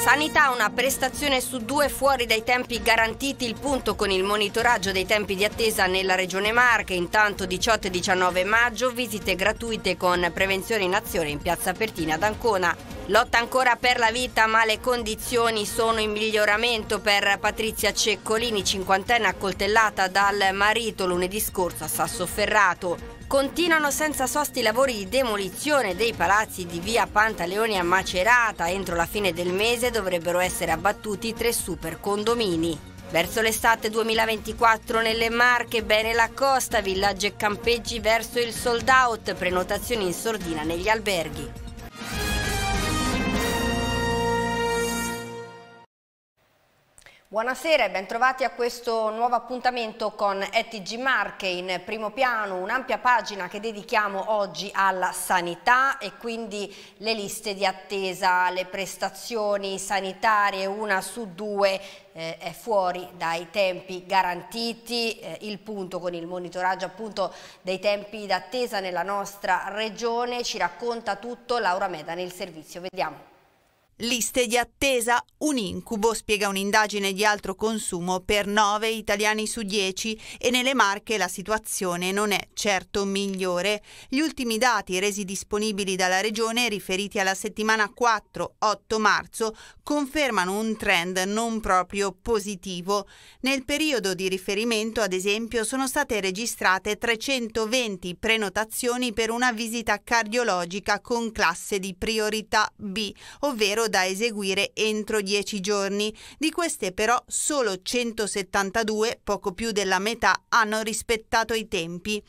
Sanità una prestazione su due fuori dai tempi garantiti, il punto con il monitoraggio dei tempi di attesa nella regione Marche, intanto 18 e 19 maggio visite gratuite con prevenzione in azione in piazza Pertina ad Ancona. Lotta ancora per la vita ma le condizioni sono in miglioramento per Patrizia Ceccolini, cinquantenne accoltellata dal marito lunedì scorso a Sassoferrato. Continuano senza sosti i lavori di demolizione dei palazzi di via Pantaleoni a Macerata. Entro la fine del mese dovrebbero essere abbattuti tre super condomini. Verso l'estate 2024 nelle Marche, bene la costa, villaggi e campeggi verso il sold out, prenotazioni in sordina negli alberghi. Buonasera e bentrovati a questo nuovo appuntamento con ETG Marche in primo piano, un'ampia pagina che dedichiamo oggi alla sanità e quindi le liste di attesa, le prestazioni sanitarie, una su due eh, è fuori dai tempi garantiti, eh, il punto con il monitoraggio appunto dei tempi d'attesa nella nostra regione, ci racconta tutto Laura Meda nel servizio, vediamo. Liste di attesa, un incubo, spiega un'indagine di altro consumo per 9 italiani su 10 e nelle Marche la situazione non è certo migliore. Gli ultimi dati resi disponibili dalla Regione riferiti alla settimana 4-8 marzo confermano un trend non proprio positivo. Nel periodo di riferimento, ad esempio, sono state registrate 320 prenotazioni per una visita cardiologica con classe di priorità B, ovvero da eseguire entro 10 giorni. Di queste però solo 172, poco più della metà, hanno rispettato i tempi.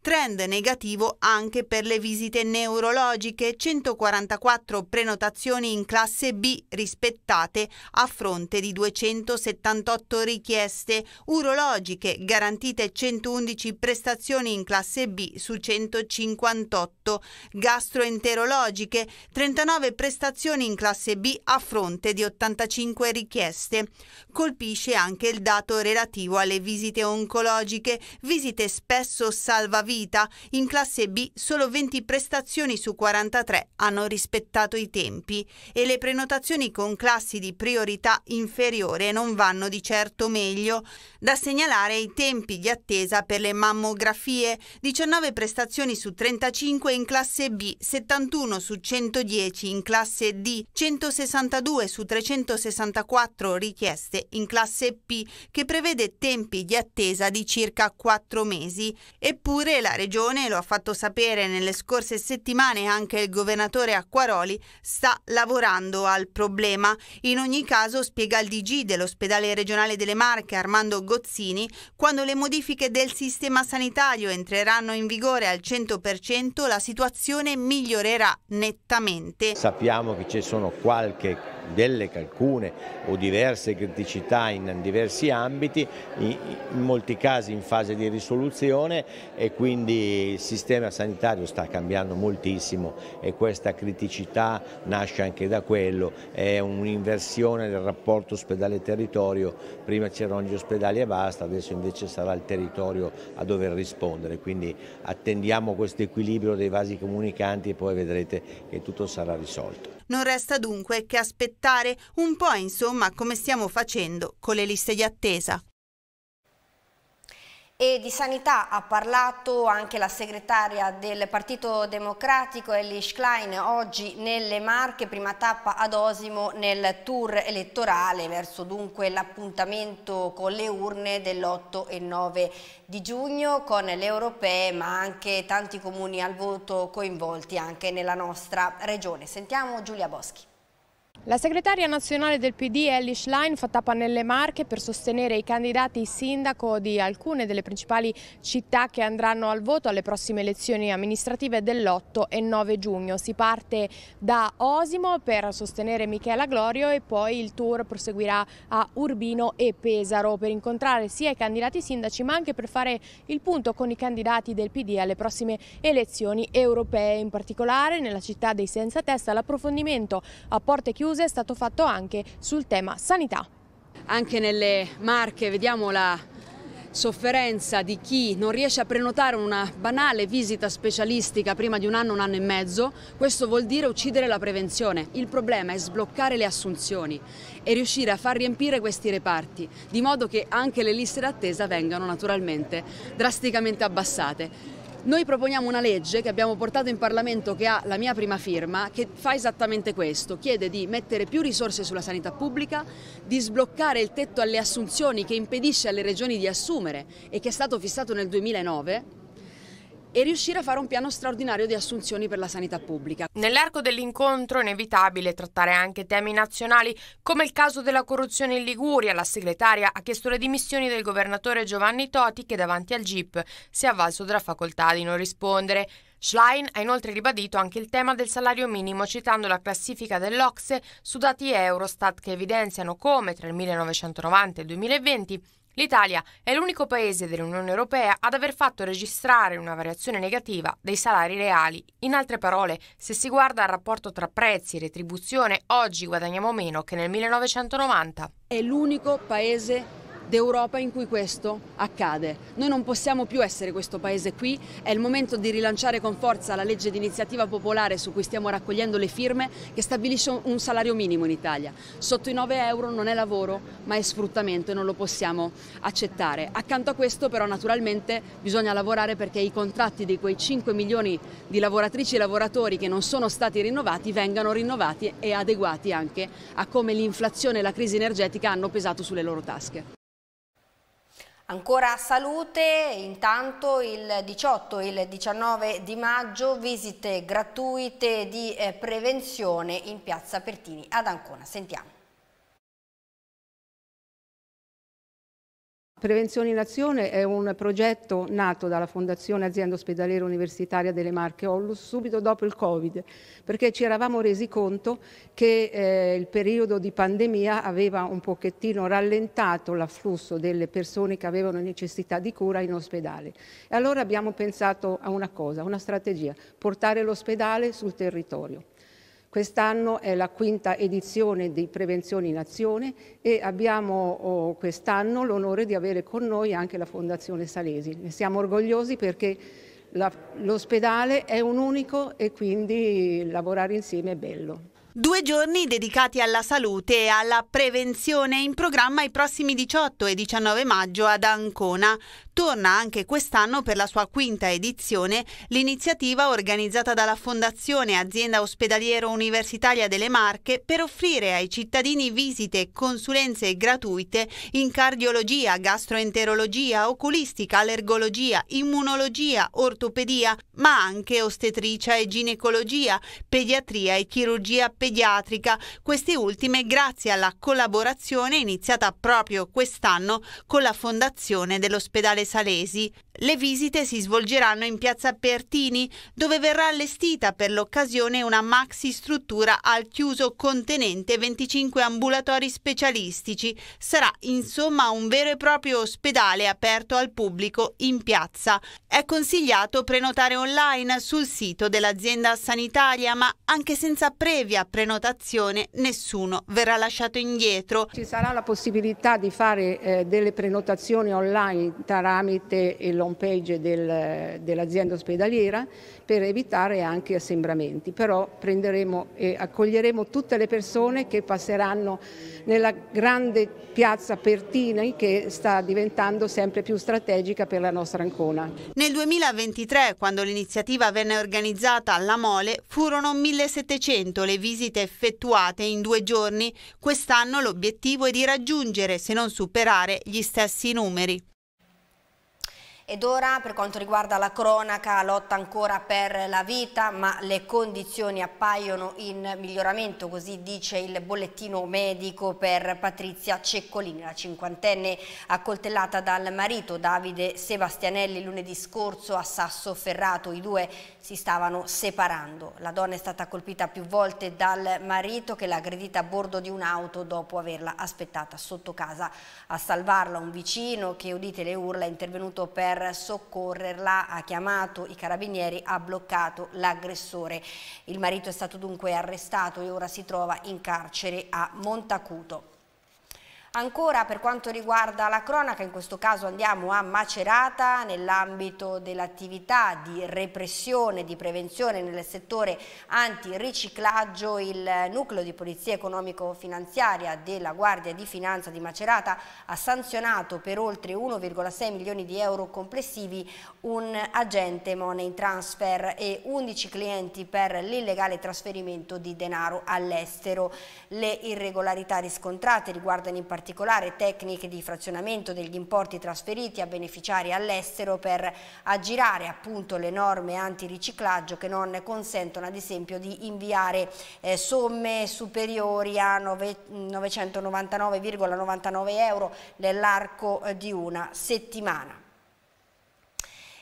Trend negativo anche per le visite neurologiche, 144 prenotazioni in classe B rispettate a fronte di 278 richieste, urologiche garantite 111 prestazioni in classe B su 158, gastroenterologiche 39 prestazioni in classe B a fronte di 85 richieste. Colpisce anche il dato relativo alle visite oncologiche, visite spesso salvavidache vita, in classe B solo 20 prestazioni su 43 hanno rispettato i tempi e le prenotazioni con classi di priorità inferiore non vanno di certo meglio. Da segnalare i tempi di attesa per le mammografie, 19 prestazioni su 35 in classe B, 71 su 110 in classe D, 162 su 364 richieste in classe P che prevede tempi di attesa di circa 4 mesi. Eppure la Regione, lo ha fatto sapere nelle scorse settimane anche il governatore Acquaroli, sta lavorando al problema. In ogni caso, spiega il DG dell'ospedale regionale delle Marche, Armando Gozzini, quando le modifiche del sistema sanitario entreranno in vigore al 100%, la situazione migliorerà nettamente. Sappiamo che ci sono qualche delle calcune o diverse criticità in diversi ambiti, in molti casi in fase di risoluzione e quindi il sistema sanitario sta cambiando moltissimo e questa criticità nasce anche da quello, è un'inversione del rapporto ospedale-territorio, prima c'erano gli ospedali e basta, adesso invece sarà il territorio a dover rispondere, quindi attendiamo questo equilibrio dei vasi comunicanti e poi vedrete che tutto sarà risolto. Non resta dunque che aspettare un po' insomma come stiamo facendo con le liste di attesa. E di sanità ha parlato anche la segretaria del Partito Democratico Elish Klein oggi nelle Marche, prima tappa ad Osimo nel tour elettorale verso dunque l'appuntamento con le urne dell'8 e 9 di giugno con le europee ma anche tanti comuni al voto coinvolti anche nella nostra regione. Sentiamo Giulia Boschi. La segretaria nazionale del PD Ellie Schlein fa tappa nelle Marche per sostenere i candidati sindaco di alcune delle principali città che andranno al voto alle prossime elezioni amministrative dell'8 e 9 giugno. Si parte da Osimo per sostenere Michela Glorio e poi il tour proseguirà a Urbino e Pesaro per incontrare sia i candidati sindaci ma anche per fare il punto con i candidati del PD alle prossime elezioni europee. In particolare nella città dei Senza Testa l'approfondimento a porte chiuse chiuse è stato fatto anche sul tema sanità. Anche nelle Marche vediamo la sofferenza di chi non riesce a prenotare una banale visita specialistica prima di un anno, un anno e mezzo, questo vuol dire uccidere la prevenzione. Il problema è sbloccare le assunzioni e riuscire a far riempire questi reparti, di modo che anche le liste d'attesa vengano naturalmente drasticamente abbassate. Noi proponiamo una legge che abbiamo portato in Parlamento che ha la mia prima firma che fa esattamente questo, chiede di mettere più risorse sulla sanità pubblica, di sbloccare il tetto alle assunzioni che impedisce alle regioni di assumere e che è stato fissato nel 2009 e riuscire a fare un piano straordinario di assunzioni per la sanità pubblica. Nell'arco dell'incontro è inevitabile trattare anche temi nazionali come il caso della corruzione in Liguria. La segretaria ha chiesto le dimissioni del governatore Giovanni Toti che davanti al GIP si è avvalso della facoltà di non rispondere. Schlein ha inoltre ribadito anche il tema del salario minimo citando la classifica dell'Ocse su dati Eurostat che evidenziano come tra il 1990 e il 2020 L'Italia è l'unico paese dell'Unione Europea ad aver fatto registrare una variazione negativa dei salari reali. In altre parole, se si guarda al rapporto tra prezzi e retribuzione, oggi guadagniamo meno che nel 1990. È l'unico paese d'Europa in cui questo accade. Noi non possiamo più essere questo paese qui, è il momento di rilanciare con forza la legge di iniziativa popolare su cui stiamo raccogliendo le firme che stabilisce un salario minimo in Italia. Sotto i 9 euro non è lavoro ma è sfruttamento e non lo possiamo accettare. Accanto a questo però naturalmente bisogna lavorare perché i contratti di quei 5 milioni di lavoratrici e lavoratori che non sono stati rinnovati vengano rinnovati e adeguati anche a come l'inflazione e la crisi energetica hanno pesato sulle loro tasche. Ancora salute, intanto il 18 e il 19 di maggio visite gratuite di eh, prevenzione in piazza Pertini ad Ancona. Sentiamo. Prevenzione in Azione è un progetto nato dalla Fondazione Azienda Ospedaliera Universitaria delle Marche Ollus subito dopo il Covid, perché ci eravamo resi conto che eh, il periodo di pandemia aveva un pochettino rallentato l'afflusso delle persone che avevano necessità di cura in ospedale. E allora abbiamo pensato a una cosa, a una strategia, portare l'ospedale sul territorio. Quest'anno è la quinta edizione di Prevenzione in Azione e abbiamo oh, quest'anno l'onore di avere con noi anche la Fondazione Salesi. Ne siamo orgogliosi perché l'ospedale è un unico e quindi lavorare insieme è bello. Due giorni dedicati alla salute e alla prevenzione in programma i prossimi 18 e 19 maggio ad Ancona. Torna anche quest'anno per la sua quinta edizione l'iniziativa organizzata dalla Fondazione Azienda Ospedaliero Universitaria delle Marche per offrire ai cittadini visite e consulenze gratuite in cardiologia, gastroenterologia, oculistica, allergologia, immunologia, ortopedia, ma anche ostetricia e ginecologia, pediatria e chirurgia pediatrica, queste ultime grazie alla collaborazione iniziata proprio quest'anno con la Fondazione dell'Ospedale Salesi. Le visite si svolgeranno in piazza Pertini, dove verrà allestita per l'occasione una maxi struttura al chiuso contenente 25 ambulatori specialistici. Sarà insomma un vero e proprio ospedale aperto al pubblico in piazza. È consigliato prenotare online sul sito dell'azienda sanitaria, ma anche senza previa prenotazione nessuno verrà lasciato indietro. Ci sarà la possibilità di fare eh, delle prenotazioni online tramite il page del, dell'azienda ospedaliera per evitare anche assembramenti, però prenderemo e accoglieremo tutte le persone che passeranno nella grande piazza Pertini che sta diventando sempre più strategica per la nostra Ancona. Nel 2023, quando l'iniziativa venne organizzata alla Mole, furono 1700 le visite effettuate in due giorni. Quest'anno l'obiettivo è di raggiungere, se non superare, gli stessi numeri. Ed ora per quanto riguarda la cronaca, lotta ancora per la vita, ma le condizioni appaiono in miglioramento, così dice il bollettino medico per Patrizia Ceccolini, la cinquantenne accoltellata dal marito Davide Sebastianelli lunedì scorso a Sassoferrato. I due si stavano separando. La donna è stata colpita più volte dal marito che l'ha aggredita a bordo di un'auto dopo averla aspettata sotto casa. A salvarla un vicino che udite le urla è intervenuto per soccorrerla, ha chiamato i carabinieri, ha bloccato l'aggressore. Il marito è stato dunque arrestato e ora si trova in carcere a Montacuto. Ancora per quanto riguarda la cronaca, in questo caso andiamo a Macerata nell'ambito dell'attività di repressione, di prevenzione nel settore antiriciclaggio, il nucleo di polizia economico-finanziaria della Guardia di Finanza di Macerata ha sanzionato per oltre 1,6 milioni di euro complessivi un agente money transfer e 11 clienti per l'illegale trasferimento di denaro all'estero. Le irregolarità riscontrate riguardano in particolare particolare tecniche di frazionamento degli importi trasferiti a beneficiari all'estero per aggirare appunto le norme antiriciclaggio che non consentono ad esempio di inviare eh, somme superiori a 999,99 ,99 euro nell'arco eh, di una settimana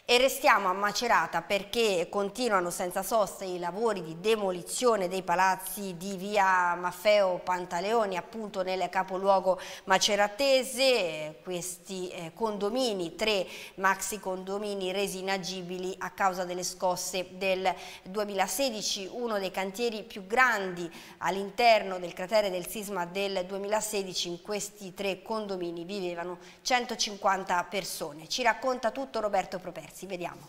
e restiamo a Macerata perché continuano senza sosta i lavori di demolizione dei palazzi di via Maffeo Pantaleoni appunto nel capoluogo maceratese questi eh, condomini, tre maxi condomini resi inagibili a causa delle scosse del 2016 uno dei cantieri più grandi all'interno del cratere del sisma del 2016 in questi tre condomini vivevano 150 persone ci racconta tutto Roberto Properzi diversi. Vediamo.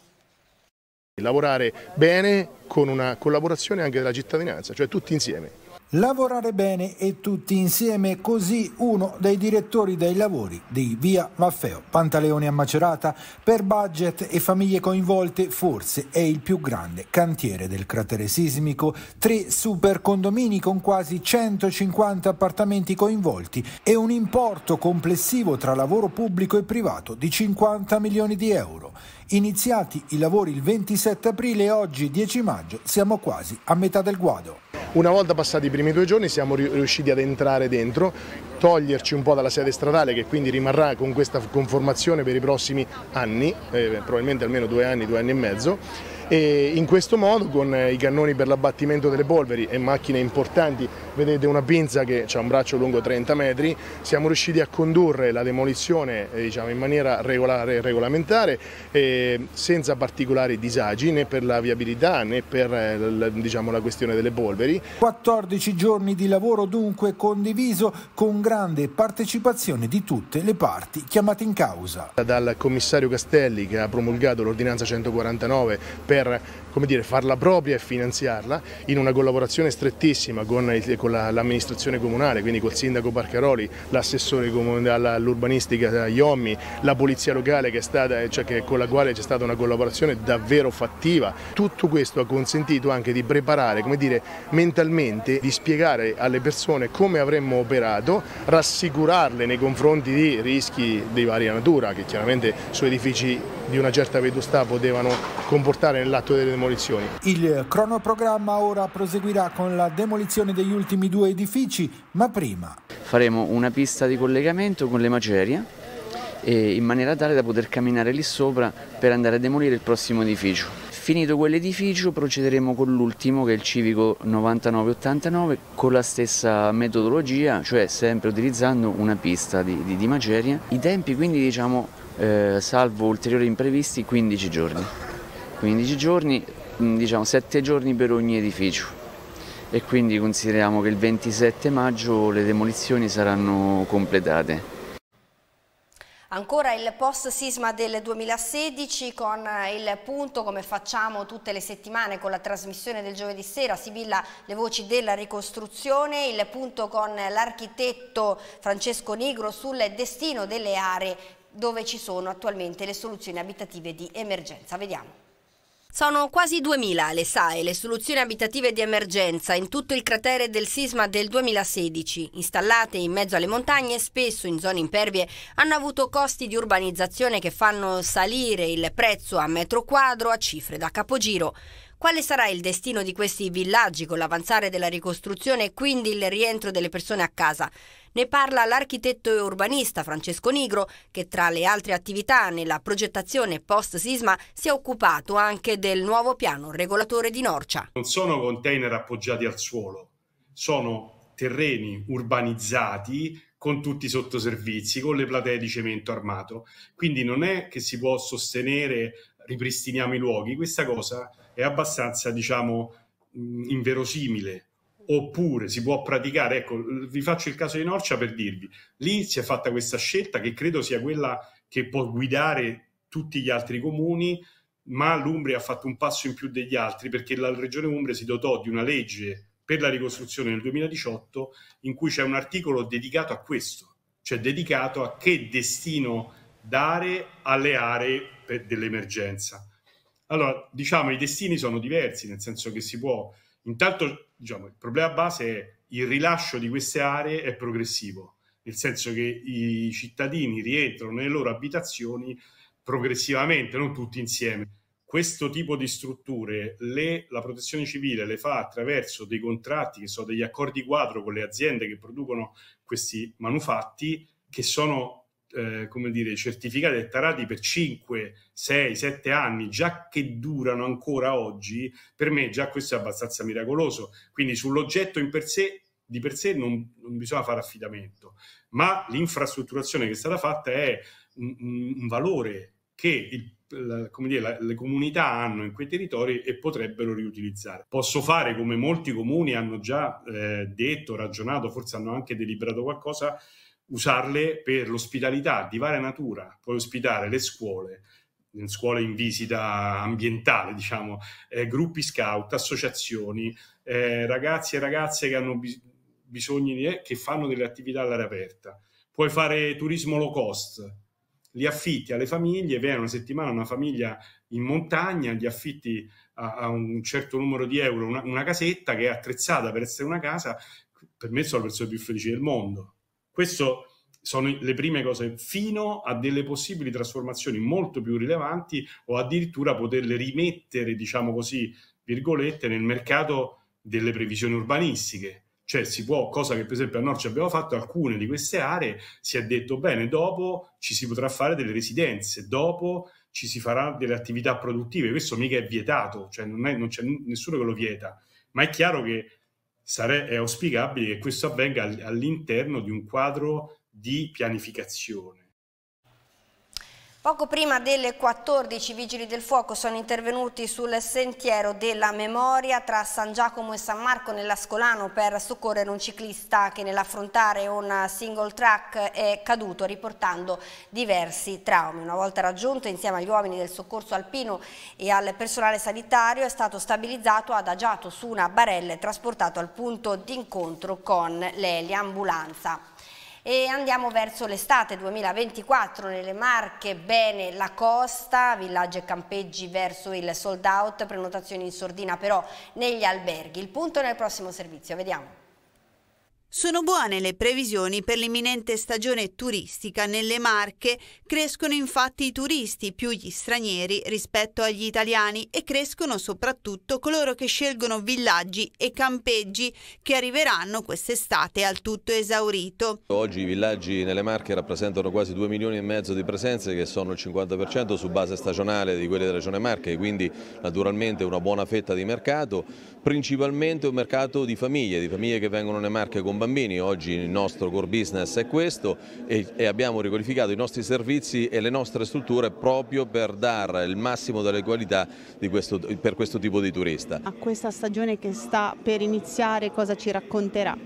Lavorare bene con una collaborazione anche della cittadinanza, cioè tutti insieme. Lavorare bene e tutti insieme, così uno dei direttori dei lavori di Via Maffeo Pantaleoni a Macerata per budget e famiglie coinvolte forse è il più grande cantiere del cratere sismico, tre super condomini con quasi 150 appartamenti coinvolti e un importo complessivo tra lavoro pubblico e privato di 50 milioni di euro. Iniziati i lavori il 27 aprile e oggi 10 maggio siamo quasi a metà del guado. Una volta passati i primi due giorni siamo riusciti ad entrare dentro, toglierci un po' dalla sede stradale che quindi rimarrà con questa conformazione per i prossimi anni, eh, probabilmente almeno due anni, due anni e mezzo e in questo modo con eh, i cannoni per l'abbattimento delle polveri e macchine importanti, vedete una pinza che ha un braccio lungo 30 metri, siamo riusciti a condurre la demolizione eh, diciamo, in maniera regolare e regolamentare senza particolari disagi né per la viabilità né per eh, diciamo, la questione delle polveri. 14 giorni di lavoro dunque condiviso con grande partecipazione di tutte le parti chiamate in causa. Dal commissario Castelli che ha promulgato l'ordinanza 149 per per dire, farla propria e finanziarla in una collaborazione strettissima con, il, con la, l'amministrazione comunale, quindi col sindaco Barcaroli, l'assessore comunale all'urbanistica eh, Iommi, la polizia locale stata, eh, cioè che, con la quale c'è stata una collaborazione davvero fattiva. Tutto questo ha consentito anche di preparare, dire, mentalmente, di spiegare alle persone come avremmo operato, rassicurarle nei confronti di rischi di varia natura che chiaramente su edifici di una certa vetustà potevano comportare nell'atto delle demolizioni. Il cronoprogramma ora proseguirà con la demolizione degli ultimi due edifici, ma prima... Faremo una pista di collegamento con le macerie in maniera tale da poter camminare lì sopra per andare a demolire il prossimo edificio. Finito quell'edificio procederemo con l'ultimo che è il civico 9989 con la stessa metodologia, cioè sempre utilizzando una pista di, di, di maceria. I tempi quindi diciamo eh, salvo ulteriori imprevisti 15 giorni. 15 giorni, mm, diciamo 7 giorni per ogni edificio e quindi consideriamo che il 27 maggio le demolizioni saranno completate. Ancora il post sisma del 2016 con il punto, come facciamo tutte le settimane con la trasmissione del giovedì sera, Sibilla le voci della ricostruzione, il punto con l'architetto Francesco Nigro sul destino delle aree dove ci sono attualmente le soluzioni abitative di emergenza. Vediamo. Sono quasi 2000 le SAE, le soluzioni abitative di emergenza, in tutto il cratere del sisma del 2016. Installate in mezzo alle montagne, spesso in zone impervie, hanno avuto costi di urbanizzazione che fanno salire il prezzo a metro quadro a cifre da capogiro. Quale sarà il destino di questi villaggi con l'avanzare della ricostruzione e quindi il rientro delle persone a casa? Ne parla l'architetto e urbanista Francesco Nigro, che tra le altre attività nella progettazione post-sisma si è occupato anche del nuovo piano regolatore di Norcia. Non sono container appoggiati al suolo, sono terreni urbanizzati con tutti i sottoservizi, con le platee di cemento armato. Quindi non è che si può sostenere ripristiniamo i luoghi, questa cosa è abbastanza, diciamo, inverosimile. Oppure si può praticare, ecco, vi faccio il caso di Norcia per dirvi, lì si è fatta questa scelta che credo sia quella che può guidare tutti gli altri comuni, ma l'Umbria ha fatto un passo in più degli altri perché la Regione Umbria si dotò di una legge per la ricostruzione nel 2018 in cui c'è un articolo dedicato a questo, cioè dedicato a che destino dare alle aree dell'emergenza. Allora, diciamo, i destini sono diversi, nel senso che si può... Intanto, diciamo, il problema base è il rilascio di queste aree è progressivo, nel senso che i cittadini rientrano nelle loro abitazioni progressivamente, non tutti insieme. Questo tipo di strutture le, la protezione civile le fa attraverso dei contratti, che sono degli accordi quadro con le aziende che producono questi manufatti, che sono eh, come dire, certificati e tarati per 5, 6, 7 anni, già che durano ancora oggi, per me già questo è abbastanza miracoloso. Quindi sull'oggetto in per sé, di per sé non, non bisogna fare affidamento, ma l'infrastrutturazione che è stata fatta è un, un, un valore che il la, come dire, la, le comunità hanno in quei territori e potrebbero riutilizzare. Posso fare come molti comuni hanno già eh, detto, ragionato, forse hanno anche deliberato qualcosa, usarle per l'ospitalità di varia natura, puoi ospitare le scuole, scuole in visita ambientale, diciamo, eh, gruppi scout, associazioni, eh, ragazzi e ragazze che hanno bis- bisogni di, eh, che fanno delle attività all'aria aperta. Puoi fare turismo low cost, li affitti alle famiglie, viene una settimana una famiglia in montagna, gli affitti a, a un certo numero di euro una, una casetta che è attrezzata per essere una casa, per me sono le persone più felici del mondo questo sono le prime cose, fino a delle possibili trasformazioni molto più rilevanti o addirittura poterle rimettere, diciamo così, virgolette, nel mercato delle previsioni urbanistiche. Cioè si può, cosa che per esempio a Norcia abbiamo fatto, alcune di queste aree si è detto bene, dopo ci si potrà fare delle residenze, dopo ci si farà delle attività produttive, questo mica è vietato, cioè non, è, non c'è nessuno che lo vieta, ma è chiaro che sare- è auspicabile che questo avvenga all'interno di un quadro di pianificazione Poco prima delle 14 i vigili del fuoco sono intervenuti sul sentiero della memoria tra San Giacomo e San Marco nell'Ascolano per soccorrere un ciclista che nell'affrontare un single track è caduto riportando diversi traumi. Una volta raggiunto insieme agli uomini del soccorso alpino e al personale sanitario è stato stabilizzato adagiato su una barella e trasportato al punto d'incontro con l'Eli ambulanza. E andiamo verso l'estate 2024 nelle Marche, bene la costa, villaggi e campeggi verso il sold out, prenotazioni in sordina però negli alberghi. Il punto nel prossimo servizio, vediamo. Sono buone le previsioni per l'imminente stagione turistica nelle Marche. Crescono infatti i turisti, più gli stranieri rispetto agli italiani e crescono soprattutto coloro che scelgono villaggi e campeggi che arriveranno quest'estate al tutto esaurito. Oggi i villaggi nelle Marche rappresentano quasi 2 milioni e mezzo di presenze che sono il 50% su base stagionale di quelle della regione Marche, quindi naturalmente una buona fetta di mercato, principalmente un mercato di famiglie, di famiglie che vengono nelle Marche con bambini bambini, oggi il nostro core business è questo e, e abbiamo riqualificato i nostri servizi e le nostre strutture proprio per dare il massimo delle qualità questo, per questo tipo di turista. A questa stagione che sta per iniziare cosa ci racconterà?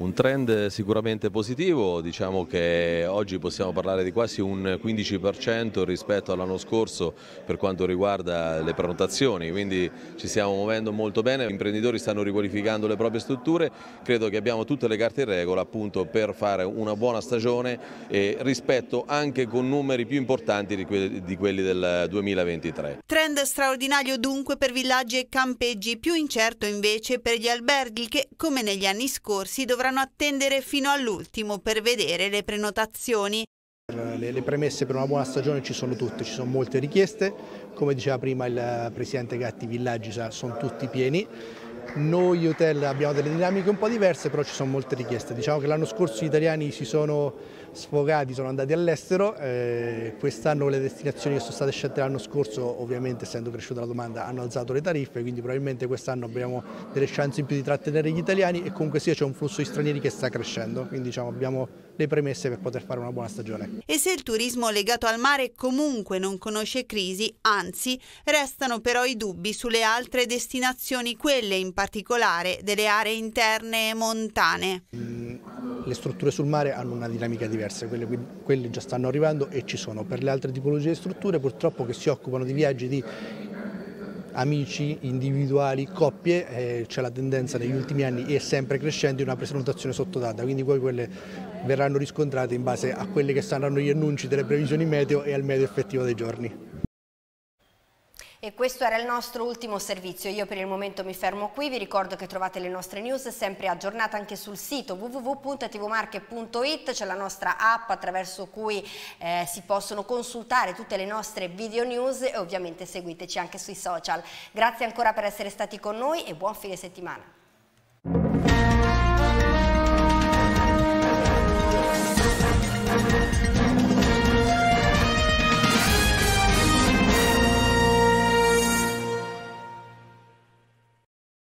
Un trend sicuramente positivo, diciamo che oggi possiamo parlare di quasi un 15% rispetto all'anno scorso per quanto riguarda le prenotazioni, quindi ci stiamo muovendo molto bene, gli imprenditori stanno riqualificando le proprie strutture, credo che abbiamo tutte le carte in regola appunto per fare una buona stagione e rispetto anche con numeri più importanti di quelli del 2023. Trend straordinario dunque per villaggi e campeggi, più incerto invece per gli alberghi che come negli anni scorsi dovranno dovranno attendere fino all'ultimo per vedere le prenotazioni. Le, le, premesse per una buona stagione ci sono tutte, ci sono molte richieste, come diceva prima il presidente Gatti, i villaggi sono tutti pieni. Noi hotel abbiamo delle dinamiche un po' diverse, però ci sono molte richieste. Diciamo che l'anno scorso gli italiani si sono sfogati sono andati all'estero, eh, quest'anno le destinazioni che sono state scelte l'anno scorso ovviamente essendo cresciuta la domanda hanno alzato le tariffe, quindi probabilmente quest'anno abbiamo delle chance in più di trattenere gli italiani e comunque sia c'è un flusso di stranieri che sta crescendo, quindi diciamo, abbiamo le premesse per poter fare una buona stagione. E se il turismo legato al mare comunque non conosce crisi, anzi restano però i dubbi sulle altre destinazioni, quelle in particolare delle aree interne e montane. Mm le strutture sul mare hanno una dinamica diversa, quelle, quelle, già stanno arrivando e ci sono. Per le altre tipologie di strutture purtroppo che si occupano di viaggi di amici, individuali, coppie, eh, c'è la tendenza negli ultimi anni e sempre crescente di una prenotazione sottodata, quindi poi quelle verranno riscontrate in base a quelli che saranno gli annunci delle previsioni meteo e al meteo effettivo dei giorni. E questo era il nostro ultimo servizio. Io per il momento mi fermo qui, vi ricordo che trovate le nostre news sempre aggiornate anche sul sito www.tvmarche.it, c'è la nostra app attraverso cui eh, si possono consultare tutte le nostre video news e ovviamente seguiteci anche sui social. Grazie ancora per essere stati con noi e buon fine settimana.